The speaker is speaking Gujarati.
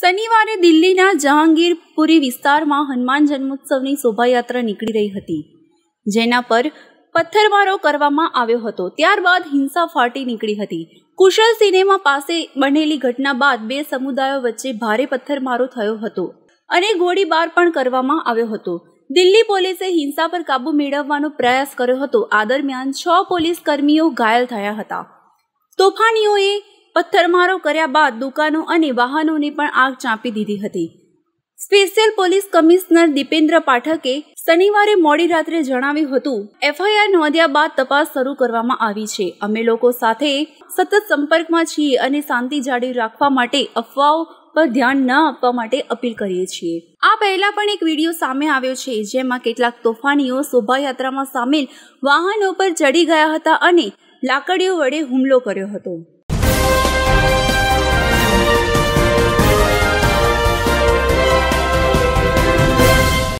શનિવારે દિલ્હીના જહાંગીરપુરી વિસ્તારમાં હનુમાન જન્મોત્સવની શોભાયાત્રા નીકળી રહી હતી જેના પર પથ્થરમારો કરવામાં આવ્યો હતો ત્યારબાદ હિંસા ફાટી નીકળી હતી કુશળ સિનેમા પાસે બનેલી ઘટના બાદ બે સમુદાયો વચ્ચે ભારે પથ્થરમારો થયો હતો અને ગોળીબાર પણ કરવામાં આવ્યો હતો દિલ્હી પોલીસે હિંસા પર કાબૂ મેળવવાનો પ્રયાસ કર્યો હતો આ દરમિયાન છ પોલીસ કર્મીઓ ઘાયલ થયા હતા તોફાનીઓએ પથ્થરમારો કર્યા બાદ દુકાનો અને વાહનોની પણ આગ ચાંપી દીધી હતી સ્પેશિયલ પોલીસ કમિશનર દીપેન્દ્ર પાઠકે શનિવારે મોડી રાત્રે જણાવ્યું હતું એફઆઈઆર નોંધ્યા બાદ તપાસ શરૂ કરવામાં આવી છે અમે લોકો સાથે સતત સંપર્કમાં છીએ અને શાંતિ જાળવી રાખવા માટે અફવાઓ પર ધ્યાન ન આપવા માટે અપીલ કરીએ છીએ આ પહેલા પણ એક વિડીયો સામે આવ્યો છે જેમાં કેટલાક તોફાનીઓ શોભાયાત્રામાં સામેલ વાહનો પર ચડી ગયા હતા અને લાકડીઓ વડે હુમલો કર્યો હતો